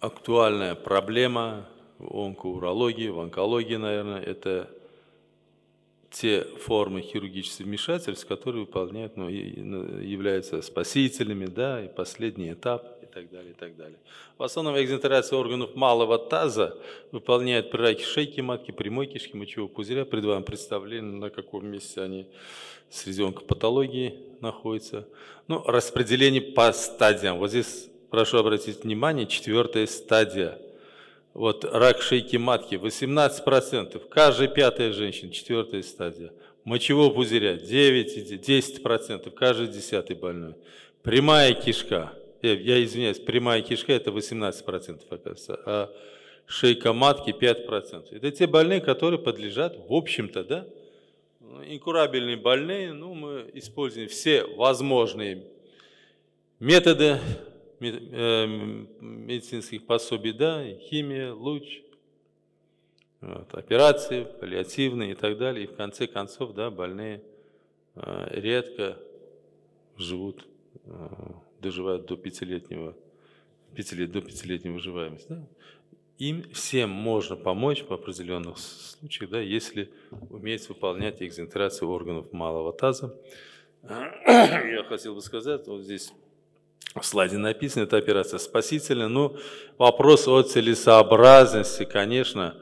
актуальная проблема в онкоурологии, в онкологии, наверное, это те формы хирургических вмешательств, которые выполняют, ну, ну являются спасителями, да, и последний этап, и так далее, и так далее. В основном экзентерация органов малого таза выполняет при раке шейки матки, прямой кишки, мочевого пузыря. Пред вами представлено, на каком месте они среди онкопатологии находятся. Ну, распределение по стадиям. Вот здесь прошу обратить внимание, четвертая стадия. Вот рак шейки матки 18%, каждая пятая женщина, четвертая стадия. Мочевого пузыря 9-10%, каждый десятый больной. Прямая кишка, я, э, я извиняюсь, прямая кишка это 18% оказывается, а шейка матки 5%. Это те больные, которые подлежат, в общем-то, да, ну, инкурабельные больные, ну, мы используем все возможные методы Эм, медицинских пособий, да, химия, луч, вот, операции, паллиативные и так далее. И в конце концов, да, больные э, редко живут, э, доживают до пятилетнего, пяти, до пятилетней выживаемости. Да? Им всем можно помочь по определенных случаях, да, если уметь выполнять экзентрацию органов малого таза. Я хотел бы сказать, вот здесь в слайде написано, эта операция спасительная. Но ну, вопрос о целесообразности, конечно,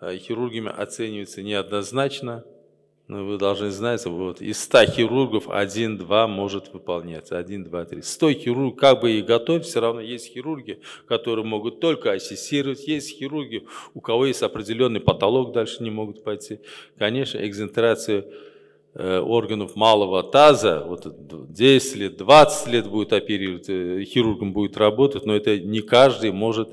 э, хирургами оценивается неоднозначно. Но вы должны знать, вот из 100 хирургов 1-2 может выполняться. 1, 2, 3. 100 хирургов, как бы и готовить, все равно есть хирурги, которые могут только ассистировать. Есть хирурги, у кого есть определенный потолок, дальше не могут пойти. Конечно, экзентрацию Э, органов малого таза, вот 10 лет, 20 лет будет оперировать, э, хирургом будет работать, но это не каждый может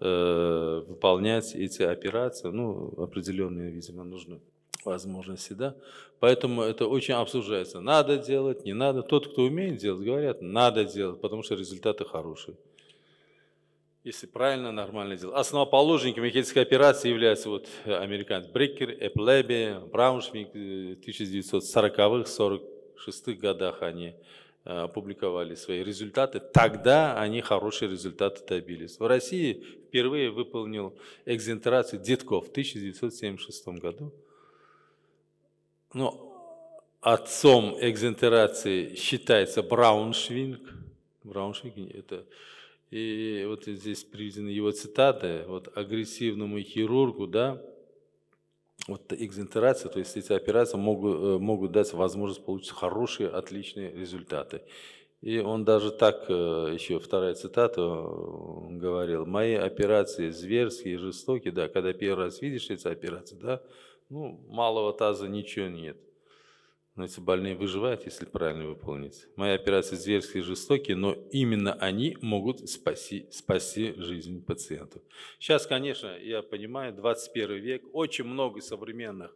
э, выполнять эти операции, ну, определенные, видимо, нужны возможности, да. Поэтому это очень обсуждается, надо делать, не надо. Тот, кто умеет делать, говорят, надо делать, потому что результаты хорошие если правильно, нормально делать. Основоположниками хельской операции являются вот э, американцы Брикер, Эплеби, Брауншвик. Э, в 1940-х, 46-х годах они э, опубликовали свои результаты. Тогда они хорошие результаты добились. В России впервые выполнил экзентерацию Дедков в 1976 году. Но отцом экзентерации считается Брауншвинг. Брауншвинг – это и вот здесь приведены его цитаты. Вот агрессивному хирургу, да, вот экзентерация, то есть эти операции могут, э, могут дать возможность получить хорошие, отличные результаты. И он даже так, э, еще вторая цитата, он э, говорил, «Мои операции зверские, жестокие, да, когда первый раз видишь эти операции, да, ну, малого таза ничего нет. Но эти больные выживают, если правильно выполнить. Мои операции зверские и жестокие, но именно они могут спаси, спасти жизнь пациенту. Сейчас, конечно, я понимаю, 21 век, очень много современных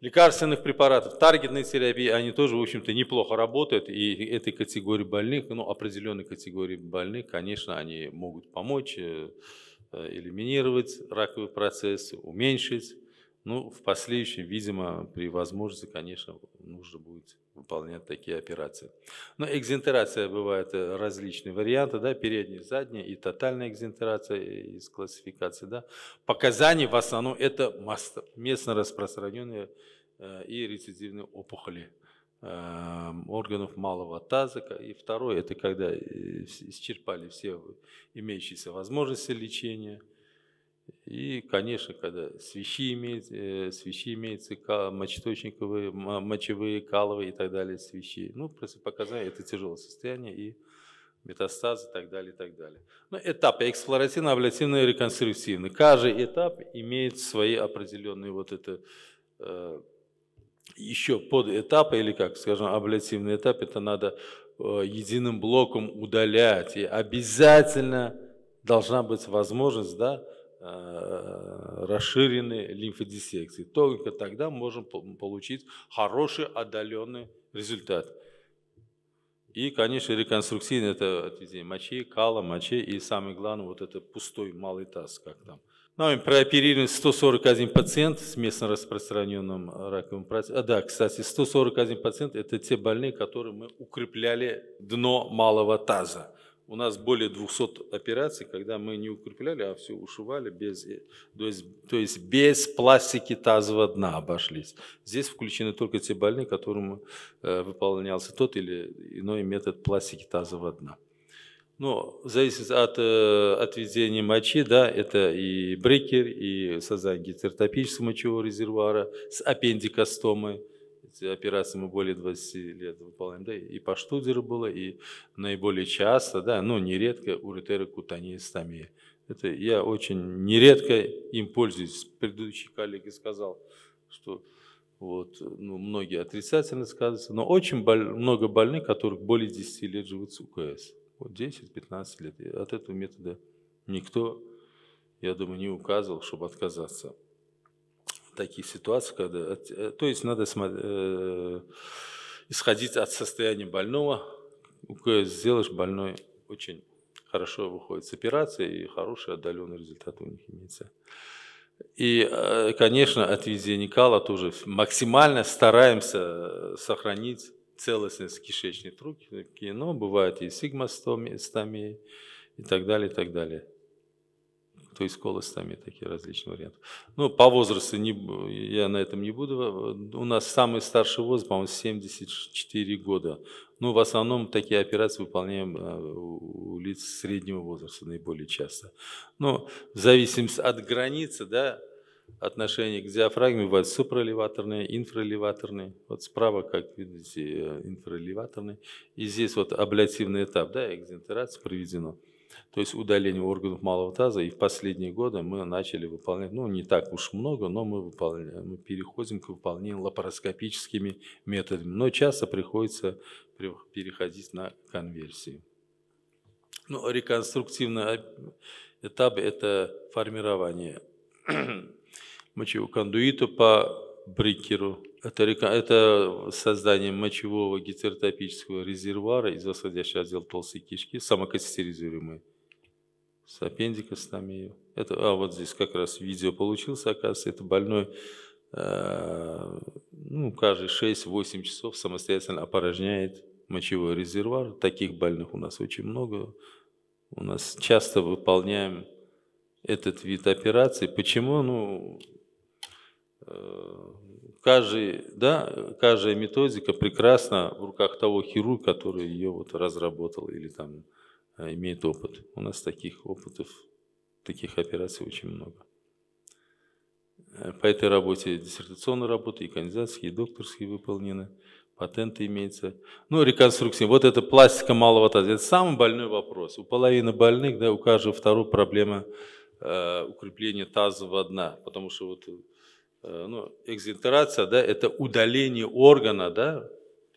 лекарственных препаратов, таргетной терапии, они тоже, в общем-то, неплохо работают. И этой категории больных, ну, определенной категории больных, конечно, они могут помочь э, э, элиминировать раковый процесс, уменьшить ну, в последующем, видимо, при возможности, конечно, нужно будет выполнять такие операции. Но экзентерация бывает э, различные варианты, да, передняя, задняя и тотальная экзентерация э, из классификации, да. Показания в основном это местно распространенные э, и рецидивные опухоли эм, органов малого таза. И второе, это когда исчерпали все имеющиеся возможности лечения – и, конечно, когда свищи имеются, э, свищи имеются мочеточниковые, мочевые, каловые и так далее свищи. Ну, просто показания, это тяжелое состояние и метастазы и так далее, и так далее. Но ну, этапы эксплоративно, аблятивно и реконструктивно. Каждый этап имеет свои определенные вот это э, еще под этапы или как, скажем, аблятивный этап, это надо э, единым блоком удалять. И обязательно должна быть возможность, да, Э, расширенной лимфодиссекции. Только тогда можем получить хороший отдаленный результат. И, конечно, реконструкция – это отведение мочи, кала, мочи и, самое главное, вот это пустой малый таз, как там. ну Нами прооперирован 141 пациент с местно распространенным раковым процессом. А, да, кстати, 141 пациент – это те больные, которые мы укрепляли дно малого таза. У нас более 200 операций, когда мы не укрепляли, а все ушивали, без, э, то, есть, то есть без пластики тазового дна обошлись. Здесь включены только те больные, которым э, выполнялся тот или иной метод пластики тазового дна. Но зависит от э, отведения мочи, да, это и брекер, и создание гетеротопического мочевого резервуара с аппендикостомой, эти операции мы более 20 лет выполняем, да, и паштудер было, и наиболее часто, да, но нередко уретерокутанистомия. Это я очень нередко им пользуюсь. Предыдущий коллеги сказал, что вот, ну, многие отрицательно сказываются, но очень боль, много больных, которых более 10 лет живут с УКС. Вот 10-15 лет. И от этого метода никто, я думаю, не указывал, чтобы отказаться таких ситуаций, когда... Э, то есть надо смотри, э, исходить от состояния больного. Сделаешь больной очень хорошо выходит с операции, и хороший отдаленный результат у них имеется. И, э, конечно, от везения кала тоже максимально стараемся сохранить целостность кишечной трубки, но бывает и сигма и так далее, и так далее то и с такие различные варианты. Ну, по возрасту не, я на этом не буду. Э, у нас самый старший возраст, по-моему, 74 года. Ну, в основном такие операции выполняем э, у лиц среднего возраста наиболее часто. Но в зависимости от границы, да, отношение к диафрагме бывает супролеваторное, инфралеваторное. Вот справа, как видите, э, инфралеваторное. И здесь вот аблятивный этап, да, экзентерация проведено то есть удаление органов малого таза. И в последние годы мы начали выполнять, ну не так уж много, но мы, выполняем, мы переходим к выполнению лапароскопическими методами. Но часто приходится переходить на конверсии. Ну, реконструктивный этап – это формирование мочевого кондуита по брикеру, это, это создание мочевого гетеротопического резервуара из восходящего отдела толстой кишки, самоконстеризируемой, с аппендикостомией. Это, а вот здесь как раз видео получилось, оказывается, это больной э, ну, каждые 6-8 часов самостоятельно опорожняет мочевой резервуар. Таких больных у нас очень много. У нас часто выполняем этот вид операции. Почему? Ну, э, каждый, да, каждая методика прекрасна в руках того хирурга, который ее вот разработал или там э, имеет опыт. У нас таких опытов, таких операций очень много. Э, по этой работе диссертационная работа, и кандидатские, и докторские выполнены, патенты имеются. Ну, реконструкция. Вот это пластика малого таза. Это самый больной вопрос. У половины больных, да, у каждого второго проблема э, укрепления тазового дна, потому что вот Э, ну, эксгентерация, да, это удаление органа, да,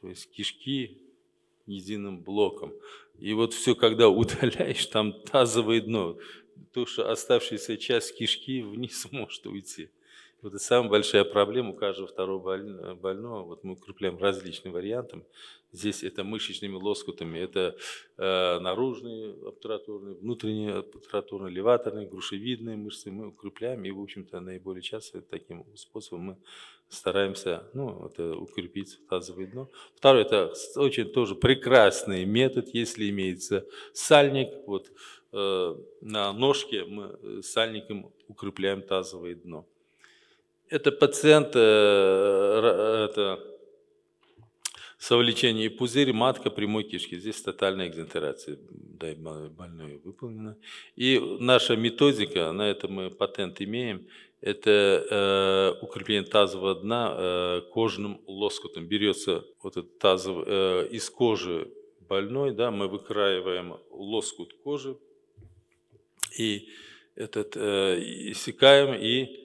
то есть кишки единым блоком. И вот все, когда удаляешь, там тазовое дно, то, что оставшаяся часть кишки вниз может уйти. Вот это самая большая проблема у каждого второго э, больного. Вот мы укрепляем различным вариантом. Здесь это мышечными лоскутами, это э, наружные обтуратурные, внутренние обтуратурные, леваторные, грушевидные мышцы. Мы укрепляем, и, в общем-то, наиболее часто таким способом мы стараемся ну, это укрепить тазовое дно. Второе, это очень тоже прекрасный метод, если имеется сальник. Вот э, на ножке мы э, сальником укрепляем тазовое дно. Это пациент э, это, совлечение пузырь, матка прямой кишки. Здесь тотальная экзентерация дай больной выполнена. И наша методика, на это мы патент имеем, это э, укрепление тазового дна э, кожным лоскутом. Берется вот этот тазовый, э, из кожи больной, да, мы выкраиваем лоскут кожи и этот э, иссякаем и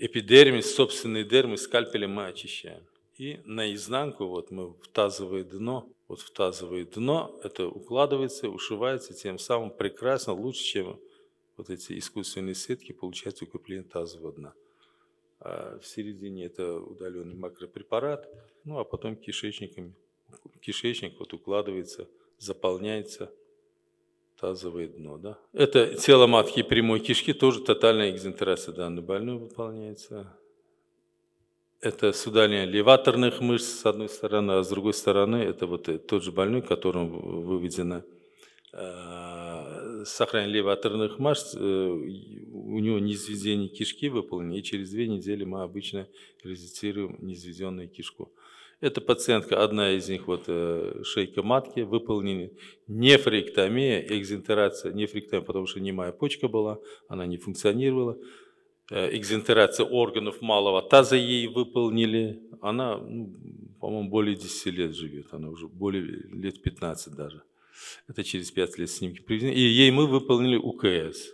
эпидермис, собственный дермис скальпелем мы очищаем. И наизнанку вот мы в тазовое дно, вот в тазовое дно это укладывается, ушивается, тем самым прекрасно, лучше, чем вот эти искусственные сетки, получается укрепление тазового дна. А в середине это удаленный макропрепарат, ну а потом кишечниками. Кишечник вот укладывается, заполняется – тазовое дно, да? Это тело матки и прямой кишки, тоже тотальная экзентерация данной больной выполняется. Это судание леваторных мышц с одной стороны, а с другой стороны это вот э, тот же больной, которому выведена э, сохранили левый атерных масс, у него низведение кишки выполнено, и через две недели мы обычно резицируем низведенную кишку. Эта пациентка, одна из них, вот э, шейка матки, выполнена нефректомия, экзентерация, нефректомия, потому что немая почка была, она не функционировала, э, экзентерация органов малого таза ей выполнили, она, ну, по-моему, более 10 лет живет, она уже более лет 15 даже. Это через 5 лет снимки приведены. И ей мы выполнили УКС.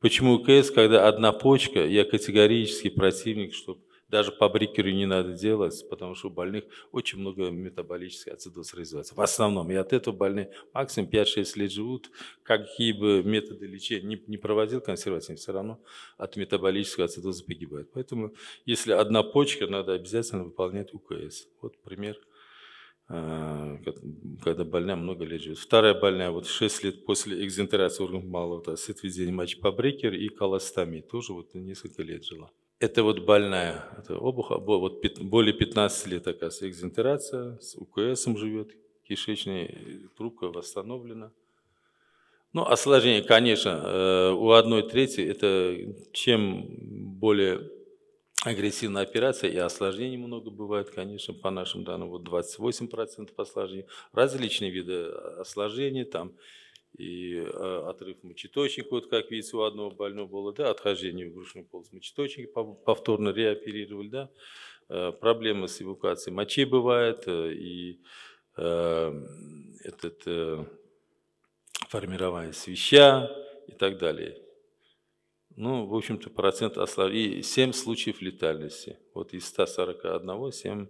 Почему УКС, когда одна почка, я категорически противник, чтобы даже по брикеру не надо делать, потому что у больных очень много метаболический ацидоз развивается. В основном. И от этого больные максимум 5-6 лет живут. Какие бы методы лечения не проводил консервативный, все равно от метаболического ацидоза погибают. Поэтому если одна почка, надо обязательно выполнять УКС. Вот пример – Э, когда больная много лет живет. Вторая больная, вот 6 лет после экзентерации органов малого таза, с отведением мочепобрекер и колостами, тоже вот несколько лет жила. Это вот больная, это обуха, вот более 15 лет, оказывается, экзентерация, с УКСом живет, кишечная трубка восстановлена. Ну, осложнение, конечно, э, у одной трети, это чем более агрессивная операция и осложнений много бывает, конечно, по нашим данным, вот 28% осложнений, различные виды э, осложнений, там и э, отрыв мочеточника, вот как видите, у одного больного было, да, отхождение в брюшную полость мочеточника, повторно реоперировали, да, э, проблемы с эвакуацией мочи бывает, э, и э, этот, э, формирование свища и так далее. Ну, в общем-то, процент ослабления. 7 случаев летальности. Вот из 141 7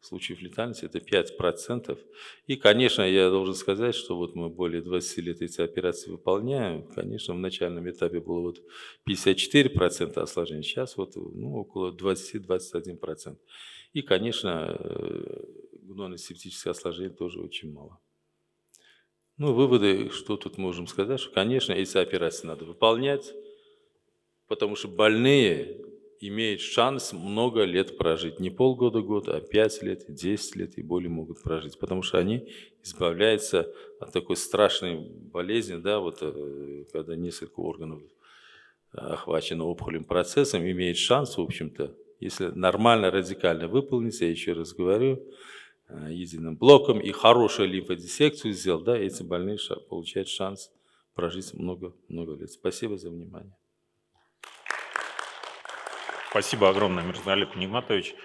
случаев летальности – это 5%. И, конечно, я должен сказать, что вот мы более 20 лет эти операции выполняем. Конечно, в начальном этапе было вот 54% осложнений, сейчас вот ну, около 20-21%. И, конечно, э, гнойно-септическое осложнение тоже очень мало. Ну, выводы, что тут можем сказать, что, конечно, эти операции надо выполнять, потому что больные имеют шанс много лет прожить. Не полгода, год, а пять лет, десять лет и более могут прожить, потому что они избавляются от такой страшной болезни, да, вот, э, когда несколько органов охвачено опухолевым процессом, имеет шанс, в общем-то, если нормально, радикально выполнится, я еще раз говорю, э, единым блоком и хорошую лимфодиссекцию сделал, да, эти больные получают шанс прожить много-много лет. Спасибо за внимание. Спасибо огромное, Мирзалип Нигматович.